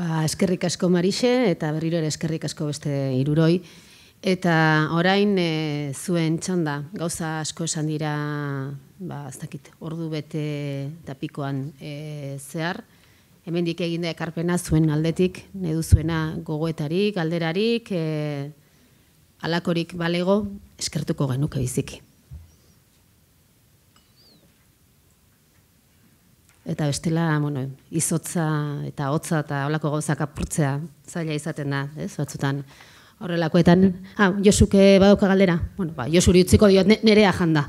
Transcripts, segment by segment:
Ba, eskerrik asko Marixe eta berriro ere eskerrik asko beste iruroi. Eta orain e, zuen txanda, gauza asko esan dira, ba, ez dakit, ordu bete tapikoan e, eh, zehar, hemendik egin da ekarpena zuen aldetik, nedu zuena gogoetarik, alderarik, e, alakorik balego, eskertuko genuke biziki. Eta bestela, bueno, izotza eta hotza eta holako gozak apurtzea zaila izaten da, ez? Batzutan horrelakoetan, ah, Josuke badauka galdera. Bueno, ba, Josuri utziko diot nerea janda.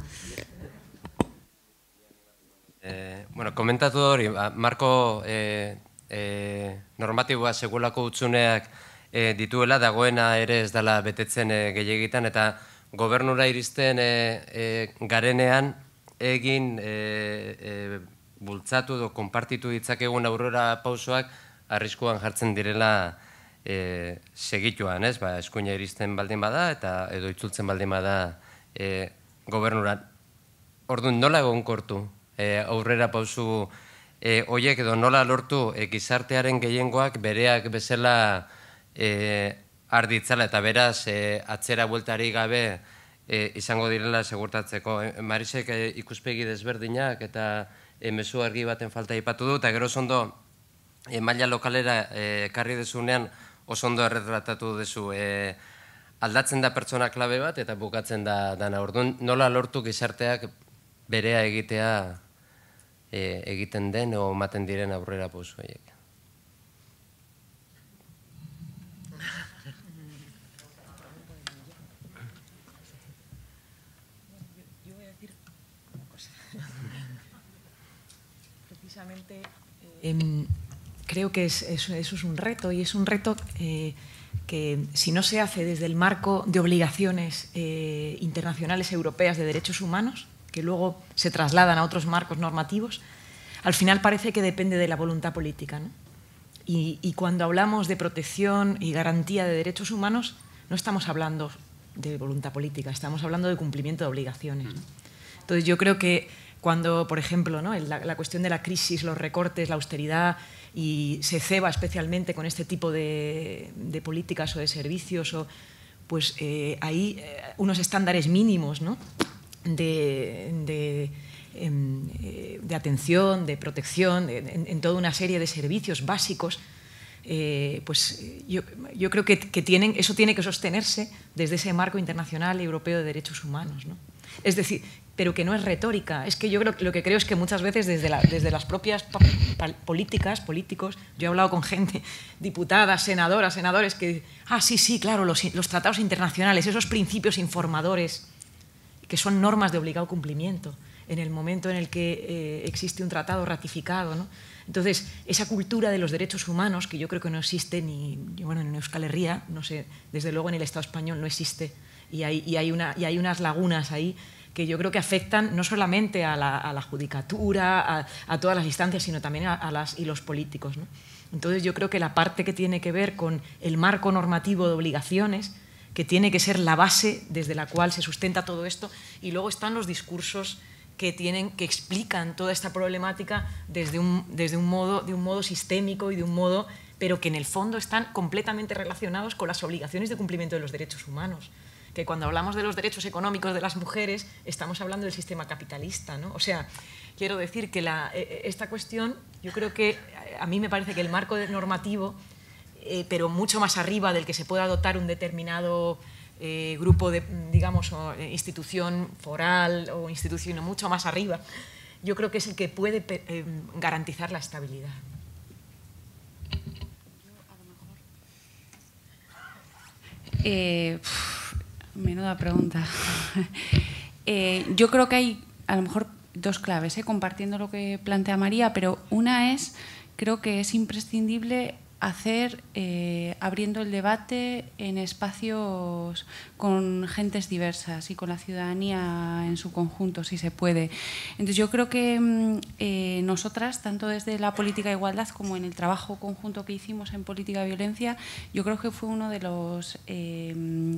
Eh, bueno, komentatu hori, ba, Marko eh, eh, normatiboa segulako utzuneak eh, dituela dagoena ere ez dela betetzen eh, gehiagitan eta gobernura iristen eh, eh, garenean egin eh, eh, bultzatu edo konpartitu ditzakegun aurrera pausoak arriskuan jartzen direla e, segituan, ez? Ba, eskuina iristen baldin bada eta edo itzultzen baldin bada e, gobernuran. Orduan, nola egon kortu e, aurrera pausu e, oiek edo nola lortu e, gizartearen gehiengoak bereak bezala e, arditzala eta beraz e, atzera bueltari gabe e, izango direla segurtatzeko. E, Marisek e, ikuspegi desberdinak eta Eh, mesu argi baten falta ipatu du, eta gero zondo eh, maila lokalera eh, karri dezunean oso ondo erretratatu dezu aldatzen da pertsona klabe bat eta bukatzen da dana. Orduan, nola lortu gizarteak berea egitea egiten den o maten diren aurrera posu Eh, em, creo que eso, es un reto y es un reto eh, que si no se hace desde el marco de obligaciones eh, internacionales europeas de derechos humanos, que luego se trasladan a otros marcos normativos, al final parece que depende de la voluntad política. Y, cuando hablamos de protección y garantía de derechos humanos, no estamos hablando de voluntad política, estamos hablando de cumplimiento de obligaciones. Entonces yo creo que cuando, por ejemplo, ¿no? la, cuestión de la crisis, los recortes, la austeridad, y se ceba especialmente con este tipo de, políticas o de servicios, o, pues hay eh, eh, unos estándares mínimos em, eh, de, atención, de protección, en, toda una serie de servicios básicos. pues yo, creo que, tienen, eso tiene que sostenerse desde ese marco internacional europeo de derechos humanos. Es decir, pero que no es retórica. Es que yo creo, lo que creo es que muchas veces desde, desde las propias políticas, políticos, yo he hablado con gente, diputadas, senadoras, senadores, que, ah, sí, sí, claro, los, tratados internacionales, esos principios informadores, que son normas de obligado cumplimiento en el momento en el que eh, existe un tratado ratificado. ¿no? Entonces, esa cultura de los derechos humanos, que yo creo que no existe ni bueno, en Euskal Herria, no sé, desde luego en el Estado español no existe, y hay, hay, una, y hay unas lagunas ahí que yo creo que afectan no solamente a la, judicatura, a, todas las instancias, sino también a, las y los políticos. Entonces yo creo que la parte que tiene que ver con el marco normativo de obligaciones, que tiene que ser la base desde la cual se sustenta todo esto, y luego están los discursos que, tienen, que explican toda esta problemática desde un, desde un, modo, de un modo sistémico y de un modo, pero que en el fondo están completamente relacionados con las obligaciones de cumplimiento de los derechos humanos que cuando hablamos de los derechos económicos de las mujeres estamos hablando del sistema capitalista. ¿no? O sea, quiero decir que eh, eh, esta cuestión, yo creo que a mí me parece que el marco normativo, eh, pero mucho más arriba del que se pueda dotar un determinado grupo de, digamos, institución foral o institución mucho más arriba, yo creo que es el que puede garantizar la estabilidad. Eh, Menuda pregunta. Eh, yo creo que hay a lo mejor dos claves, ¿eh? compartiendo lo que plantea María, pero una es, creo que es imprescindible hacer eh, abriendo el debate en espacios con gentes diversas y con la ciudadanía en su conjunto, si se puede. Entonces yo creo que mm, eh, nosotras, tanto desde la política de igualdad como en el trabajo conjunto que hicimos en política de violencia, yo creo que fue uno de los, eh, mm,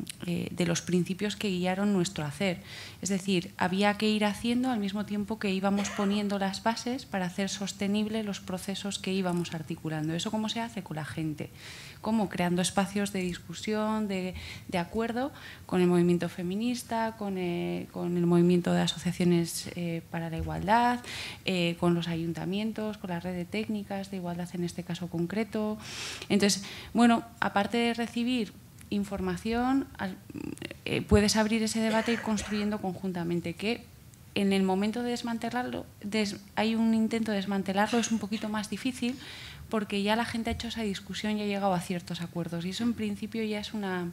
de los principios que guiaron nuestro hacer. Es decir, había que ir haciendo al mismo tiempo que íbamos poniendo las bases para hacer sostenibles los procesos que íbamos articulando. ¿Eso cómo se hace? la gente. como Creando espacios de discusión, de, acuerdo con el movimiento feminista, con, eh, el movimiento de asociaciones eh, para la igualdad, eh, con los ayuntamientos, con las redes de técnicas de igualdad en este caso concreto. Entonces, bueno, aparte de recibir información, puedes abrir ese debate y construyendo conjuntamente, qué en el momento de desmantelarlo, hay un intento de desmantelarlo, es un poquito más difícil porque ya la gente ha hecho esa discusión y ha llegado a ciertos acuerdos. Y eso en principio ya es una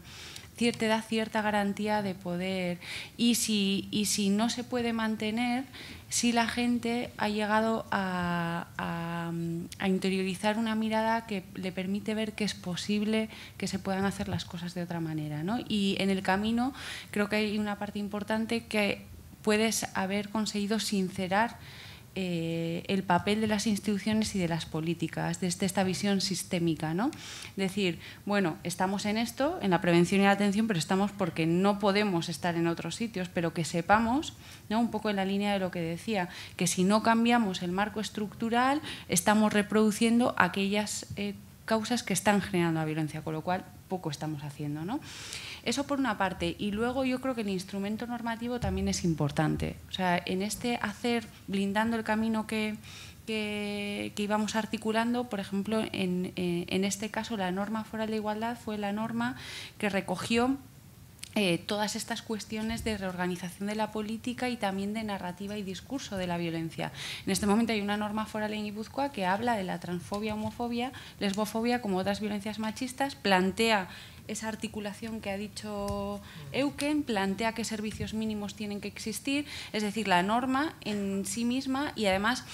cierta da cierta garantía de poder. Y si, si no se puede mantener, si la gente ha llegado a, interiorizar una mirada que le permite ver que es posible que se puedan hacer las cosas de otra manera. Y en el camino creo que hay una parte importante que puedes haber conseguido sincerar eh, el papel de las instituciones y de las políticas, desde esta visión sistémica. ¿no? Decir, bueno, estamos en esto, en la prevención y la atención, pero estamos porque no podemos estar en otros sitios, pero que sepamos, ¿no? un poco en la línea de lo que decía, que si no cambiamos el marco estructural, estamos reproduciendo aquellas eh, causas que están generando la violencia, con lo cual poco estamos haciendo. ¿no? Eso por una parte. Y luego yo creo que el instrumento normativo también es importante. O sea, en este hacer, blindando el camino que, íbamos articulando, por ejemplo, en, eh, en este caso la norma fuera de igualdad fue la norma que recogió eh, todas estas cuestiones de reorganización de la política y también de narrativa y discurso de la violencia. En este momento hay una norma foral en Ibuzcoa que habla de la transfobia, homofobia, lesbofobia como otras violencias machistas, plantea esa articulación que ha dicho Euken, plantea qué servicios mínimos tienen que existir, es decir, la norma en sí misma y además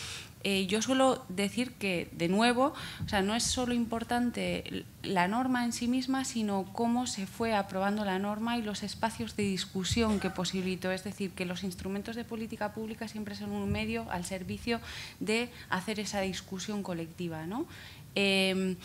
eh, yo suelo decir que, de nuevo, o sea, no es solo importante la norma en sí misma, sino cómo se fue aprobando la norma y los espacios de discusión que posibilitó. Es decir, que los instrumentos de política pública siempre son un medio al servicio de hacer esa discusión colectiva. Eh,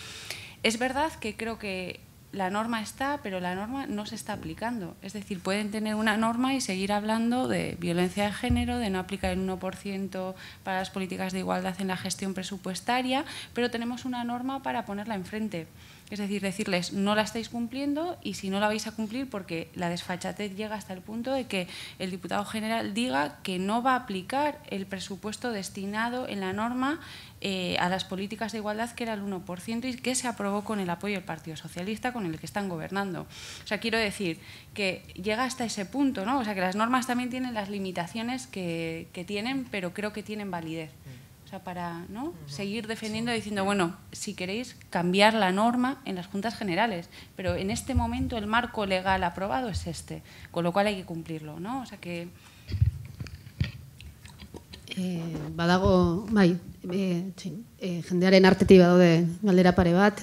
es verdad que creo que la norma está, pero la norma no se está aplicando. Es decir, pueden tener una norma y seguir hablando de violencia de género, de no aplicar el 1% para las políticas de igualdad en la gestión presupuestaria, pero tenemos una norma para ponerla enfrente. Es decir, decirles, no la estáis cumpliendo y si no la vais a cumplir, porque la desfachatez llega hasta el punto de que el diputado general diga que no va a aplicar el presupuesto destinado en la norma eh, a las políticas de igualdad, que era el 1%, y que se aprobó con el apoyo del Partido Socialista, con el que están gobernando. O sea, quiero decir que llega hasta ese punto, ¿no? O sea, que las normas también tienen las limitaciones que, que tienen, pero creo que tienen validez. Mm para ¿no? seguir defendiendo, diciendo, bueno, si queréis cambiar la norma en las juntas generales, pero en este momento el marco legal aprobado es este, con lo cual hay que cumplirlo, ¿no? O sea que... Eh, badago, bai, eh, eh, pare bat,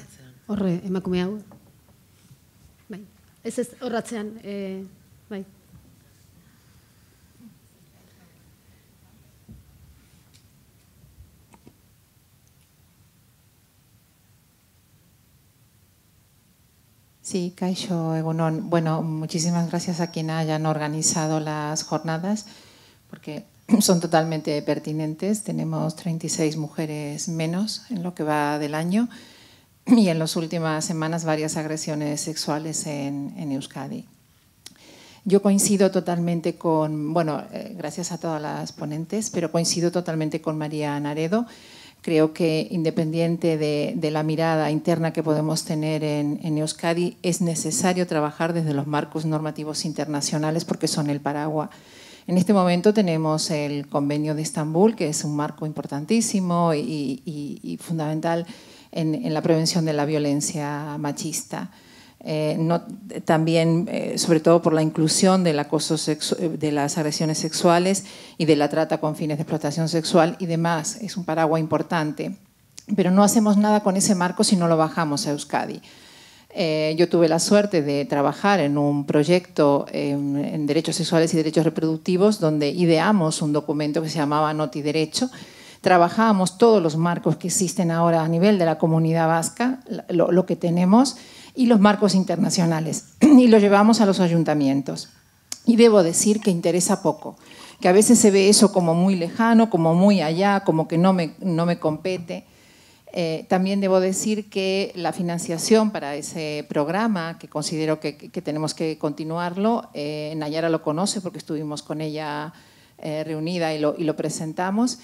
Sí, Caixo Egunon. Bueno, muchísimas gracias a quien hayan organizado las jornadas, porque son totalmente pertinentes. Tenemos 36 mujeres menos en lo que va del año y en las últimas semanas varias agresiones sexuales en, en Euskadi. Yo coincido totalmente con, bueno, eh, gracias a todas las ponentes, pero coincido totalmente con María Naredo. Creo que independiente de, la mirada interna que podemos tener en, Euskadi, es necesario trabajar desde los marcos normativos internacionales porque son el paraguas. En este momento tenemos el Convenio de Estambul, que es un marco importantísimo y, fundamental en la prevención de la violencia machista. Eh, no, también eh, sobre todo por la inclusión del acoso eh, de las agresiones sexuales y de la trata con fines de explotación sexual y demás. Es un paraguas importante. Pero no hacemos nada con ese marco si no lo bajamos a Euskadi. yo tuve la suerte de trabajar en un proyecto em, en, derechos sexuales y derechos reproductivos donde ideamos un documento que se llamaba Noti Derecho, trabajábamos todos los marcos que existen ahora a nivel de la comunidad vasca, lo que tenemos, y los marcos internacionales y lo llevamos a los ayuntamientos. Y debo decir que interesa poco, que a veces se ve eso como muy lejano, como muy allá, como que no me, no me compete. Eh, también debo decir que la financiación para ese programa, que considero que, tenemos que continuarlo, eh, Nayara lo conoce porque estuvimos con ella eh, reunida y y lo presentamos,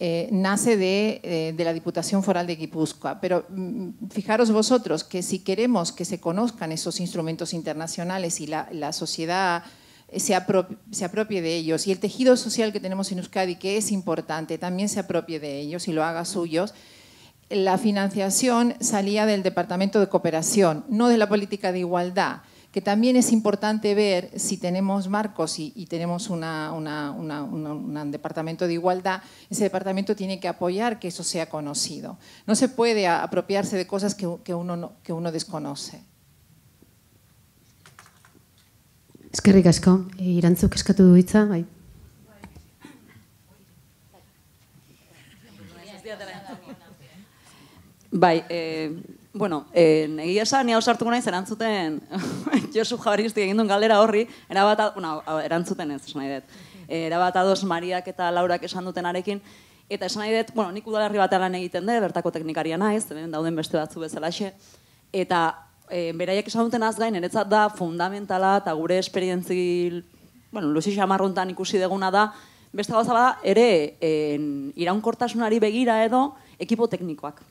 eh, nace eh, de, la Diputación Foral de Guipúzcoa. Pero mm, fijaros vosotros que si queremos que se conozcan esos instrumentos internacionales y la, sociedad se, apropie, se apropie de ellos y el tejido social que tenemos en Euskadi, que es importante, también se apropie de ellos y lo haga suyos, la financiación salía del Departamento de Cooperación, no de la política de igualdad que también es importante ver si tenemos marcos y, tenemos un departamento de igualdad, ese departamento tiene que apoyar que eso sea conocido. No se puede apropiarse de cosas que, uno, que uno desconoce. Bueno, eh, egia esan, nia osartuko nahi erantzuten Josu Jabaristik egin duen galdera horri, erabata, bueno, erantzuten ez, esan nahi dut. erabata eh, erabat ados Mariak eta Laurak esan duten arekin, eta esan nahi dut, bueno, nik udalarri batean lan egiten dut, bertako teknikaria naiz, hemen dauden beste batzu bezalaxe, eta e, beraiek esan duten az gain, eretzat da fundamentala eta gure esperientzi, bueno, luzi xamarruntan ikusi deguna da, beste gauza bada, ere, en, iraunkortasunari begira edo, ekipo teknikoak.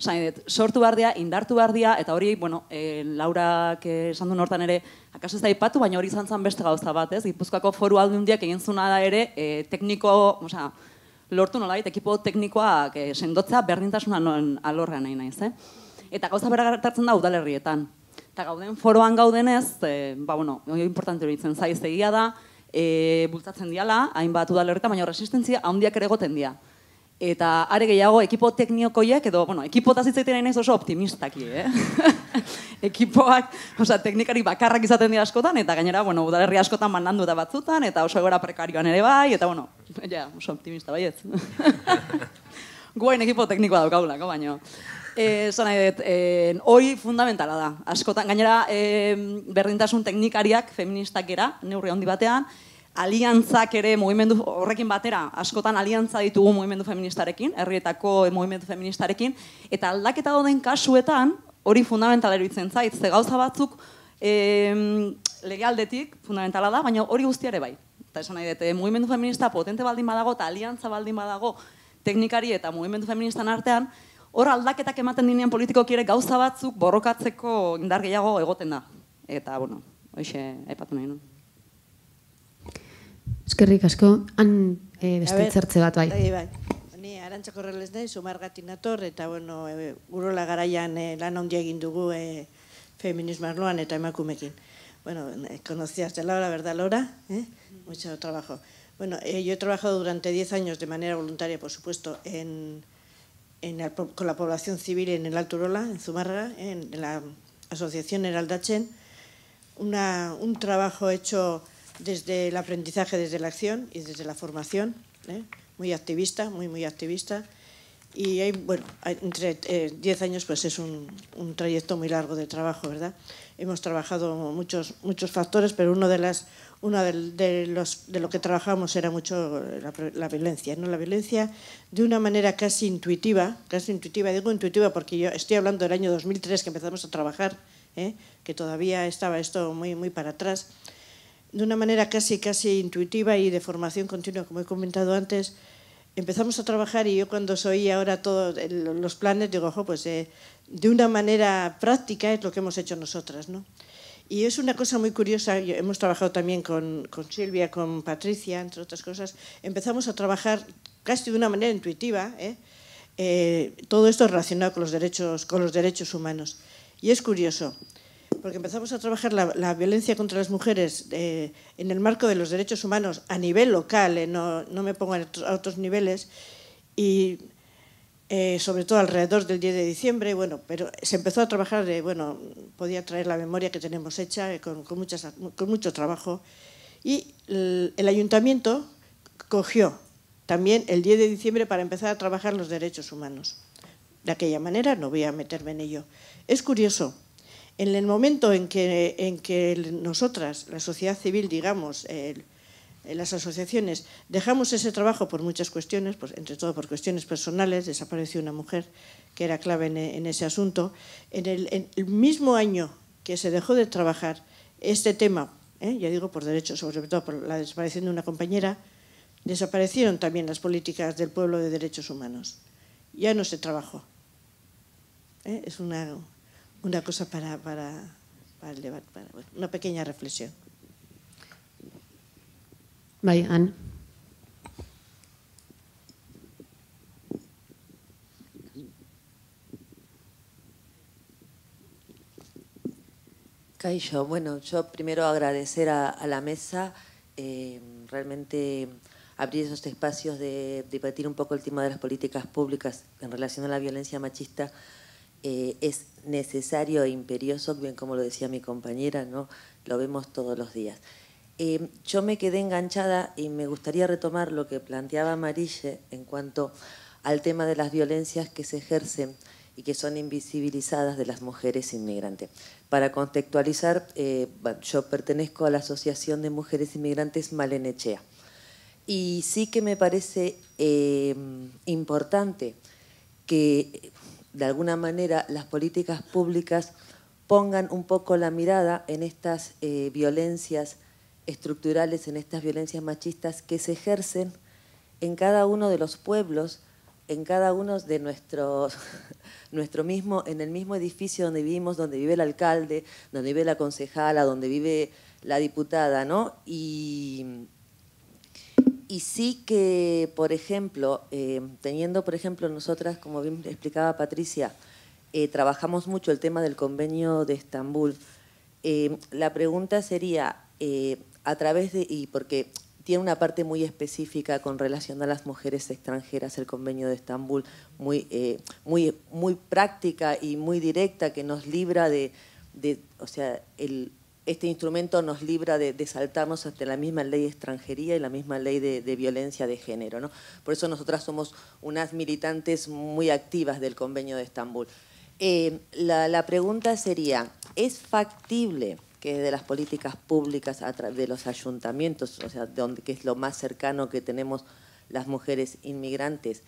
Zain, sortu bardia, indartu bardia, eta hori, bueno, e, eh, Laura esan du nortan ere, akaso ez da ipatu, baina hori izan zen beste gauza bat, ez? Gipuzkoako foru aldundiak egin zuna da ere, eh, tekniko, oza, lortu nola, ekipo teknikoak e, sendotzea berdintasuna noen alorrean nahi naiz, eh? Eta gauza bera da udalerrietan. Eta gauden foroan gaudenez, e, ba, bueno, hori importante hori zaiz egia da, e, bultatzen diala, hainbat udalerrieta, baina resistentzia handiak ere goten dira. Eta are gehiago ekipo teknikoiek edo bueno, ekipo ta zitzaiten oso optimistaki, eh? Ekipoak, osea, teknikari bakarrak izaten dira askotan eta gainera, bueno, udalerri askotan mandandu da batzutan eta oso egoera prekarioan ere bai eta bueno, ja, oso optimista baiet. Guain ekipo teknikoa daukagulako, baino. Eh, nahi dut, eh, hori fundamentala da. Askotan, gainera, eh, berdintasun teknikariak, feministak era, neurri handi batean, aliantzak ere mugimendu horrekin batera, askotan aliantza ditugu mugimendu feministarekin, herrietako mugimendu feministarekin, eta aldaketa doden kasuetan, hori fundamentala eruditzen zait, ze gauza batzuk e, legaldetik fundamentala da, baina hori guztiare bai. Eta esan nahi dute, eh, mugimendu feminista potente baldin badago, eta aliantza baldin badago teknikari eta mugimendu feministan artean, hor aldaketak ematen dinean politikok ere gauza batzuk borrokatzeko indar gehiago egoten da. Eta, bueno, hoxe, aipatu nahi, nuen. Eskerrik asko, han e, beste hitzartze bat bai. Bai, bai. Ni arantzako de den, sumargatik nator, eta bueno, e, urola garaian e, lan handia egin dugu e, feminismo arloan eta emakumekin. Bueno, conocías de Laura, ¿verdad, Laura? ¿Eh? Mucho trabajo. Bueno, yo he trabajado durante 10 años de manera voluntaria, por supuesto, en, en con la población civil en el Alto Urola, en Sumarga, en, en la Asociación Heraldachen. Una, un trabajo hecho desde el aprendizaje, desde la acción y desde la formación, ¿eh? muy activista, muy, muy activista. Y hay, bueno, entre 10 eh, años pues es un, trayecto muy largo de trabajo, ¿verdad? Hemos trabajado muchos, muchos factores, pero uno de las una los, de lo que trabajamos era mucho la, violencia, ¿no? La violencia de una manera casi intuitiva, casi intuitiva, digo intuitiva porque yo estoy hablando del año 2003 que empezamos a trabajar, ¿eh? que todavía estaba esto muy, muy para atrás, de una manera casi, casi intuitiva y de formación continua, como he comentado antes, empezamos a trabajar y yo cuando soy ahora todos los planes digo, ojo, pues eh, de una manera práctica es lo que hemos hecho nosotras, ¿no? Y es una cosa muy curiosa, hemos trabajado también con, con Silvia, con Patricia, entre otras cosas, empezamos a trabajar casi de una manera intuitiva, ¿eh? Eh, todo esto relacionado con los derechos, con los derechos humanos. Y es curioso, porque empezamos a trabajar la, violencia contra las mujeres eh, en el marco de los derechos humanos a nivel local, eh, no, me pongo a otros niveles, y eh, sobre todo alrededor del 10 de diciembre, bueno, pero se empezó a trabajar, bueno, podía traer la memoria que tenemos hecha con, muchas, con mucho trabajo, y el ayuntamiento cogió también el 10 de diciembre para empezar a trabajar los derechos humanos. De aquella manera, no voy a meterme en ello. Es curioso, en el momento en que, en que nosotras, la sociedad civil, digamos, eh, las asociaciones, dejamos ese trabajo por muchas cuestiones, entre todo por cuestiones personales, desapareció una mujer que era clave en, ese asunto, en el, mismo año que se dejó de trabajar este tema, ¿eh? ya digo por derechos, sobre todo por la desaparición de una compañera, desaparecieron también las políticas del pueblo de derechos humanos. Ya no se trabajó. ¿eh? Es una una cosa para, para, para, para una pequeña reflexión. Bye, bueno, yo primero agradecer a, la mesa, eh, realmente abrir esos espacios de debatir un poco el tema de las políticas públicas en relación a la violencia machista eh, es necesario e imperioso, bien como lo decía mi compañera, ¿no? lo vemos todos los días. Eh, yo me quedé enganchada y me gustaría retomar lo que planteaba Marille en cuanto al tema de las violencias que se ejercen y que son invisibilizadas de las mujeres inmigrantes. Para contextualizar, eh, yo pertenezco a la Asociación de Mujeres Inmigrantes Malenechea. Y sí que me parece importante que de alguna manera las políticas públicas pongan un poco la mirada en estas eh, violencias estructurales, en estas violencias machistas que se ejercen en cada uno de los pueblos, en cada uno de nuestros, nuestro mismo, en el mismo edificio donde vivimos, donde vive el alcalde, donde vive la concejala, donde vive la diputada, ¿no? Y, y sí que, por ejemplo, em, teniendo, por ejemplo, nosotras, como bien explicaba Patricia, eh, trabajamos mucho el tema del convenio de Estambul. Em, la pregunta sería, eh, a través de, y porque tiene una parte muy específica con relación a las mujeres extranjeras, el convenio de Estambul, muy, eh, muy, muy práctica y muy directa, que nos libra de, de o sea, el, este instrumento nos libra de, saltarnos hasta la misma ley de extranjería y la misma ley de, violencia de género. ¿no? Por eso nosotras somos unas militantes muy activas del Convenio de Estambul. Eh, la, pregunta sería, ¿es factible que de las políticas públicas de los ayuntamientos, o sea, donde, que es lo más cercano que tenemos las mujeres inmigrantes,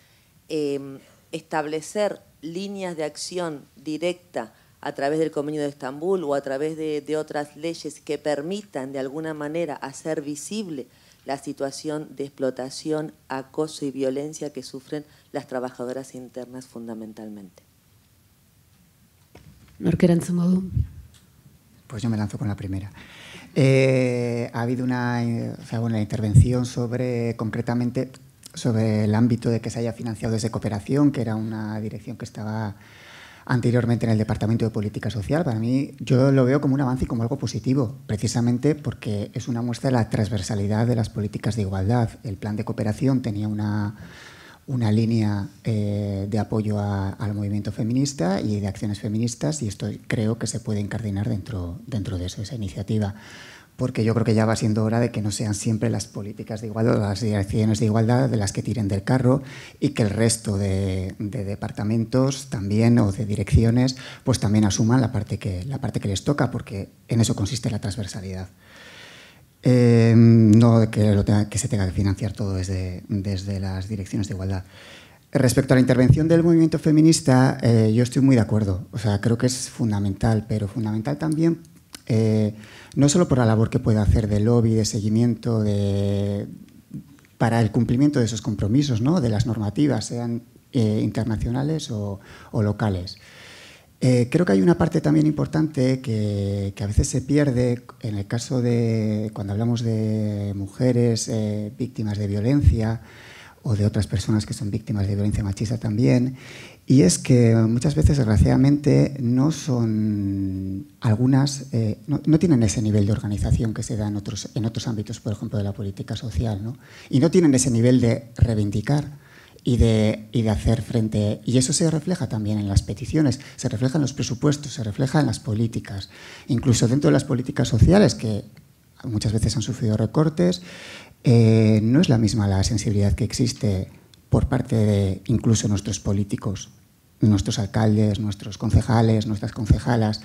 eh, establecer líneas de acción directa a través del convenio de Estambul o a través de, otras leyes que permitan de alguna manera hacer visible la situación de explotación, acoso y violencia que sufren las trabajadoras internas fundamentalmente. modo? Pues yo me lanzo con la primera. Eh, ha habido una, intervención sobre, concretamente, sobre el ámbito de que se haya financiado esa cooperación, que era una dirección que estaba anteriormente en el Departamento de Política Social. Para mí yo lo veo como un avance y como algo positivo, precisamente porque es una muestra de la transversalidad de las políticas de igualdad. El plan de cooperación tenía una, línea eh, de apoyo al movimiento feminista y de acciones feministas y esto creo que se puede encardinar dentro, dentro de eso, esa iniciativa porque yo creo que ya va siendo hora de que no sean siempre las políticas de igualdad, las direcciones de igualdad de las que tiren del carro y que el resto de, departamentos también o de direcciones pues también asuman la parte que, la parte que les toca, porque en eso consiste la transversalidad. Eh, no que, que, se tenga que financiar todo desde, desde las direcciones de igualdad. Respecto a la intervención del movimiento feminista, eh, yo estoy muy de acuerdo. O sea, creo que es fundamental, pero fundamental también eh, no solo por la labor que pueda hacer de lobby, de seguimiento, de, para el cumplimiento de esos compromisos, ¿no? de las normativas, sean eh, internacionales o, locales. Eh, creo que hay una parte también importante que, a veces se pierde en el caso de cuando hablamos de mujeres víctimas de violencia o de otras personas que son víctimas de violencia machista también, y es que muchas veces, desgraciadamente, no son algunas, eh, no, tienen ese nivel de organización que se da en otros, en otros ámbitos, por ejemplo, de la política social, ¿no? y no tienen ese nivel de reivindicar y de, de hacer frente. Y eso se refleja también en las peticiones, se refleja en los presupuestos, se refleja en las políticas, incluso dentro de las políticas sociales, que muchas veces han sufrido recortes. Eh, no es la misma la sensibilidad que existe por parte de incluso nuestros políticos, nuestros alcaldes, nuestros concejales, nuestras concejalas,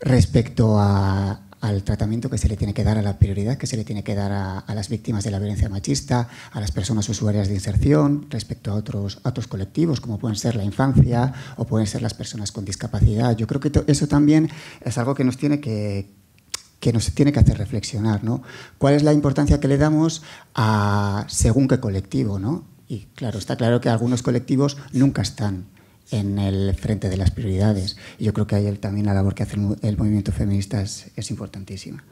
respecto al tratamiento que se le tiene que dar, a la prioridad que se le tiene que dar a, las víctimas de la violencia machista, a las personas usuarias de inserción, respecto a otros, actos colectivos, como pueden ser la infancia o pueden ser las personas con discapacidad. Yo creo que eso también es algo que nos tiene que, que nos tiene que hacer reflexionar, ¿no? ¿Cuál es la importancia que le damos a según qué colectivo, ¿no? Y claro, está claro que algunos colectivos nunca están en el frente de las prioridades. Y yo creo que ahí también la labor que hace el movimiento feminista es importantísima.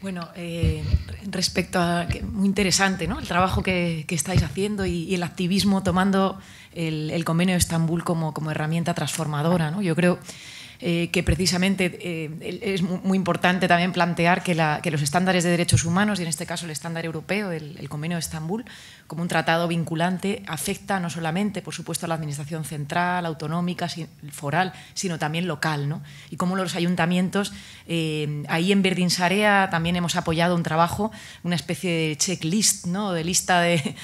Bueno, eh, respecto a. Muy interesante, El trabajo que, estáis haciendo y, el activismo tomando el, convenio de Estambul como, herramienta transformadora, ¿no? Yo creo. Eh, que precisamente eh, es muy importante también plantear que, los estándares de derechos humanos, y en este caso el estándar europeo, el Convenio de Estambul, como un tratado vinculante, afecta no solamente, por supuesto, a la administración central, autonómica, foral, sino también local. ¿no? Y como los ayuntamientos, eh, ahí en Berdinsarea también hemos apoyado un trabajo, una especie de checklist, ¿no? de lista de,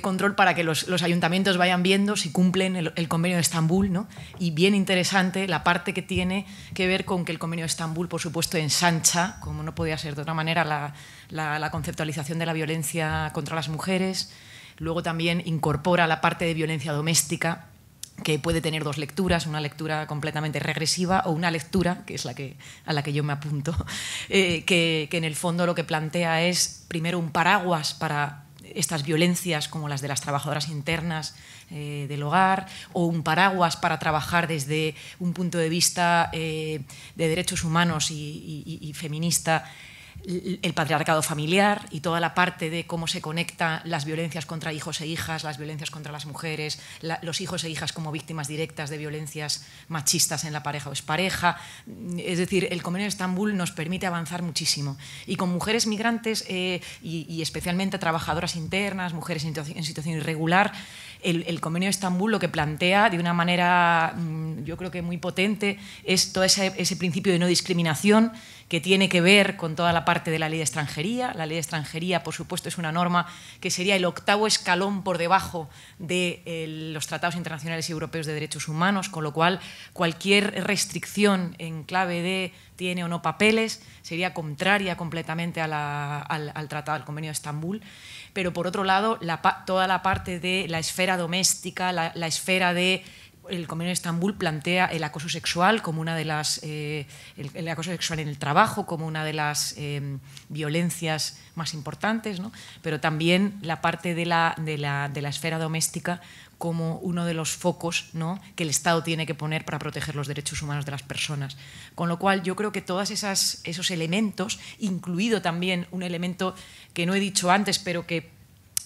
control para que los, ayuntamientos vayan viendo si cumplen el, el convenio de Estambul. ¿no? Y bien interesante la parte que tiene que ver con que el convenio de Estambul, por supuesto, ensancha, como no podía ser de otra manera, la la, conceptualización de la violencia contra las mujeres. Luego también incorpora la parte de violencia doméstica, que puede tener dos lecturas, una lectura completamente regresiva o una lectura, que es la que, a la que yo me apunto, eh, que, en el fondo lo que plantea es primero un paraguas para estas violencias como las de las trabajadoras internas eh, del hogar o un paraguas para trabajar desde un punto de vista eh, de derechos humanos y feminista el patriarcado familiar y toda la parte de cómo se conecta las violencias contra hijos e hijas, las violencias contra las mujeres, los hijos e hijas como víctimas directas de violencias machistas en la pareja o pareja, Es decir, el convenio de Estambul nos permite avanzar muchísimo. Y con mujeres migrantes eh, y, especialmente trabajadoras internas, mujeres en, situación, irregular, el, convenio de Estambul lo que plantea de una manera, mm, yo creo que muy potente, es todo ese principio de no discriminación que tiene que ver con toda la parte de la ley de extranjería. La ley de extranjería, por supuesto, es una norma que sería el octavo escalón por debajo de eh, los tratados internacionales y europeos de derechos humanos, con lo cual cualquier restricción en clave de tiene o no papeles sería contraria completamente al, tratado, al convenio de Estambul. Pero por otro lado, toda la parte de la esfera doméstica, la esfera de el Convenio de Estambul plantea el acoso sexual como una de las eh, el, acoso sexual en el trabajo como una de las em, violencias más importantes, ¿no? pero también la parte de la, de la, esfera doméstica como uno de los focos ¿no? que el Estado tiene que poner para proteger los derechos humanos de las personas. Con lo cual, yo creo que todos esos elementos, incluido también un elemento que no he dicho antes, pero que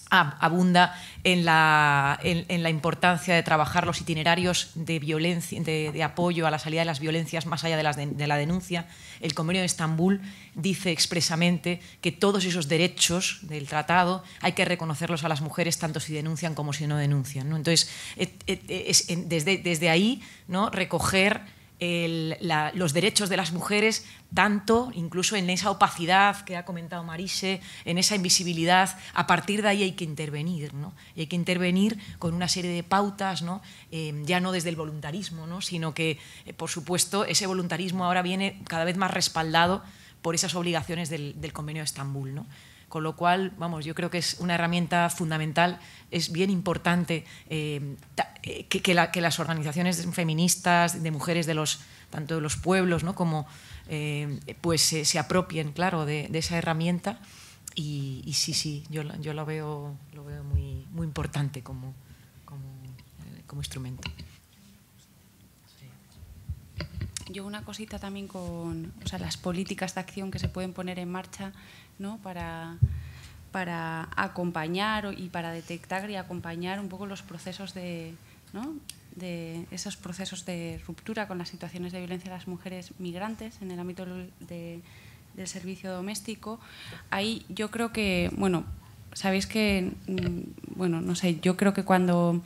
abunda en la, en, la, importancia de trabajar los itinerarios de, violencia, de, apoyo a la salida de las violencias más allá de, de, la denuncia. El convenio de Estambul dice expresamente que todos esos derechos del tratado hay que reconocerlos a las mujeres tanto si denuncian como si no denuncian. Entonces, desde, desde, ahí ¿no? recoger los derechos de las mujeres, tanto incluso en esa opacidad que ha comentado Marise, en esa invisibilidad, a partir de ahí hay que intervenir, hay que intervenir con una serie de pautas, ¿no? Eh, ya no desde el voluntarismo, sino que, eh, por supuesto, ese voluntarismo ahora viene cada vez más respaldado por esas obligaciones del, del Convenio de Estambul. ¿no? Con lo cual, vamos, yo creo que es una herramienta fundamental, es bien importante eh, eh, que, las organizaciones feministas, de mujeres de los, tanto de los pueblos ¿no? como eh, pues se, apropien, claro, de, esa herramienta. Y, sí, sí, yo, yo lo veo, muy, muy importante como, como, instrumento yo una cosita también con las políticas de acción que se pueden poner en marcha ¿no? Para, para acompañar y para detectar y acompañar un poco los procesos de, ¿no? de esos procesos de ruptura con las situaciones de violencia de las mujeres migrantes en el ámbito del servicio doméstico. Ahí yo creo que, bueno, sabéis que, mm, bueno, no sé, yo creo que cuando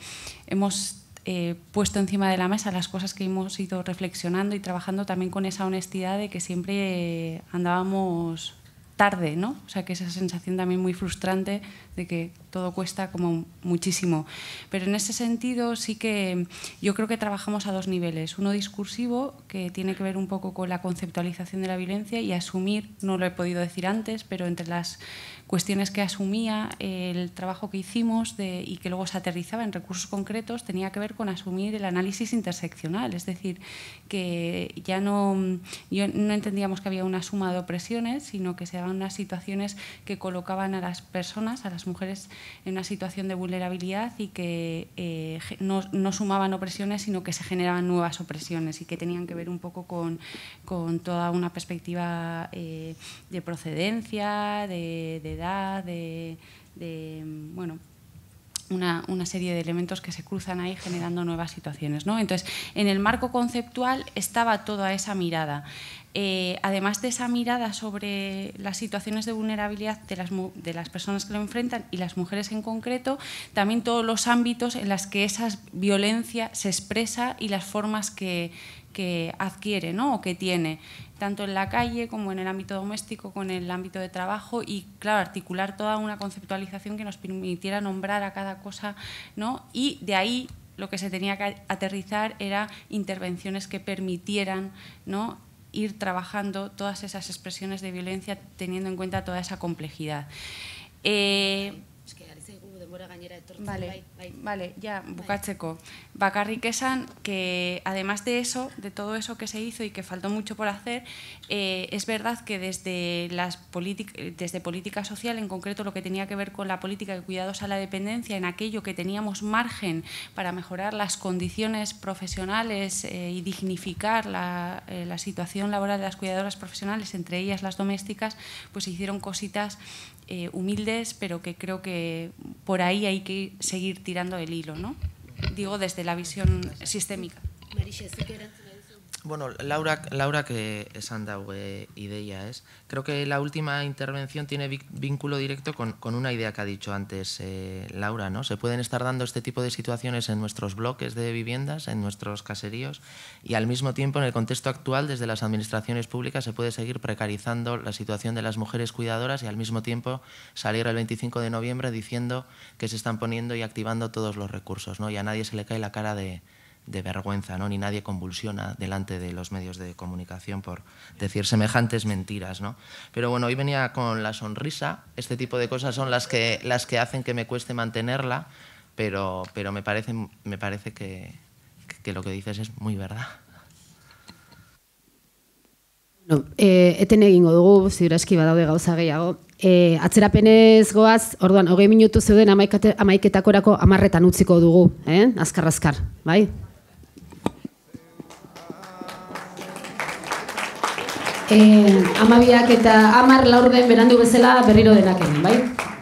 hemos eh, puesto encima de la mesa las cosas que hemos ido reflexionando y trabajando también con esa honestidad de que siempre andábamos tarde, ¿no? O sea, que esa sensación también muy frustrante de que todo cuesta como muchísimo. Pero en ese sentido sí que yo creo que trabajamos a dos niveles. Uno discursivo, que tiene que ver un poco con la conceptualización de la violencia y asumir, no lo he podido decir antes, pero entre las cuestiones que asumía el trabajo que hicimos y que luego se aterrizaba en recursos concretos tenía que ver con asumir el análisis interseccional, es decir, que ya no, yo, no entendíamos que había una suma de opresiones, sino que se daban unas situaciones que colocaban a las personas, a las mujeres, en una situación de vulnerabilidad y que eh, no, sumaban opresiones, sino que se generaban nuevas opresiones y que tenían que ver un poco con, toda una perspectiva eh, de procedencia, de, edad, de, de bueno una, serie de elementos que se cruzan ahí generando nuevas situaciones. ¿no? Entonces, en el marco conceptual estaba toda esa mirada. Eh, además de esa mirada sobre las situaciones de vulnerabilidad de las, de las, personas que lo enfrentan y las mujeres en concreto, también todos los ámbitos en los que esa violencia se expresa y las formas que, adquiere o que tiene tanto en la calle como en el ámbito doméstico, con el ámbito de trabajo y, claro, articular toda una conceptualización que nos permitiera nombrar a cada cosa, ¿no? Y de ahí lo que se tenía que aterrizar era intervenciones que permitieran, ¿no? ir trabajando todas esas expresiones de violencia teniendo en cuenta toda esa complejidad. Eh, vale, Vale, ya, bukatzeko. Bakarrik esan que además de eso, de todo eso que se hizo y que faltó mucho por hacer, eh, es verdad que desde, las desde política social, en concreto lo que tenía que ver con la política de cuidados a la dependencia, en aquello que teníamos margen para mejorar las condiciones profesionales eh, y dignificar la, eh, la situación laboral de las cuidadoras profesionales, entre ellas las domésticas, pues se hicieron cositas eh, humildes, pero que creo que por ahí hay que seguir tirando el hilo, ¿no? Digo desde la visión sistémica. Bueno, Laura, Laura que es y de ella es. Creo que la última intervención tiene vínculo directo con, una idea que ha dicho antes eh, Laura, ¿no? Se pueden estar dando este tipo de situaciones en nuestros bloques de viviendas, en nuestros caseríos, y al mismo tiempo, en el contexto actual, desde las administraciones públicas se puede seguir precarizando la situación de las mujeres cuidadoras y al mismo tiempo salir el 25 de noviembre diciendo que se están poniendo y activando todos los recursos, ¿no? Y a nadie se le cae la cara de, de vergüenza, ¿no? ni nadie convulsiona delante de los medios de comunicación por decir semejantes mentiras. ¿no? Pero bueno, hoy venía con la sonrisa, este tipo de cosas son las que, las que hacen que me cueste mantenerla, pero, pero me parece, me parece que, que lo que dices es muy verdad. No, e, eh, eten egingo dugu, ziurazki badaude gauza gehiago. E, atzerapenez goaz, orduan, hogei minutu zeuden amaiketakorako amarretan utziko dugu, eh? azkar-azkar, ¿vale? eh, amabiak eta amar laurden berandu bezala berriro denak bai?